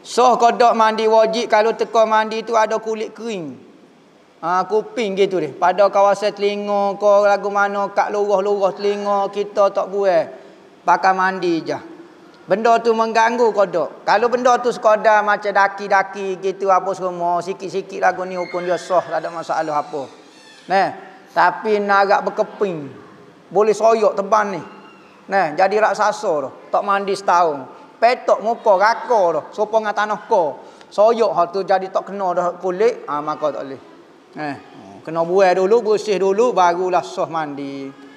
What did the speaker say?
So kodok mandi wajib kalau teka mandi tu ada kulit kering. Ha, kuping gitu deh. Pada kawasan telinga kau lagu mana kat lurah-lurah telinga kita tak buat. Pakai mandi je. Benda tu mengganggu kodok. Kalau benda tu sekadar macam daki-daki gitu apa semua. Sikit-sikit lagu ni hukum dia soh. Tak ada masalah apa. Nah, tapi nak agak berkeping. Boleh soyok teban ni. Nah, jadi raksasa tu. Tak mandi setahun petok muka raka dah serupa dengan tanah ko soyok hal tu jadi tak kena dah kulit ah maka tak boleh eh kena buai dulu bersih dulu barulah sah mandi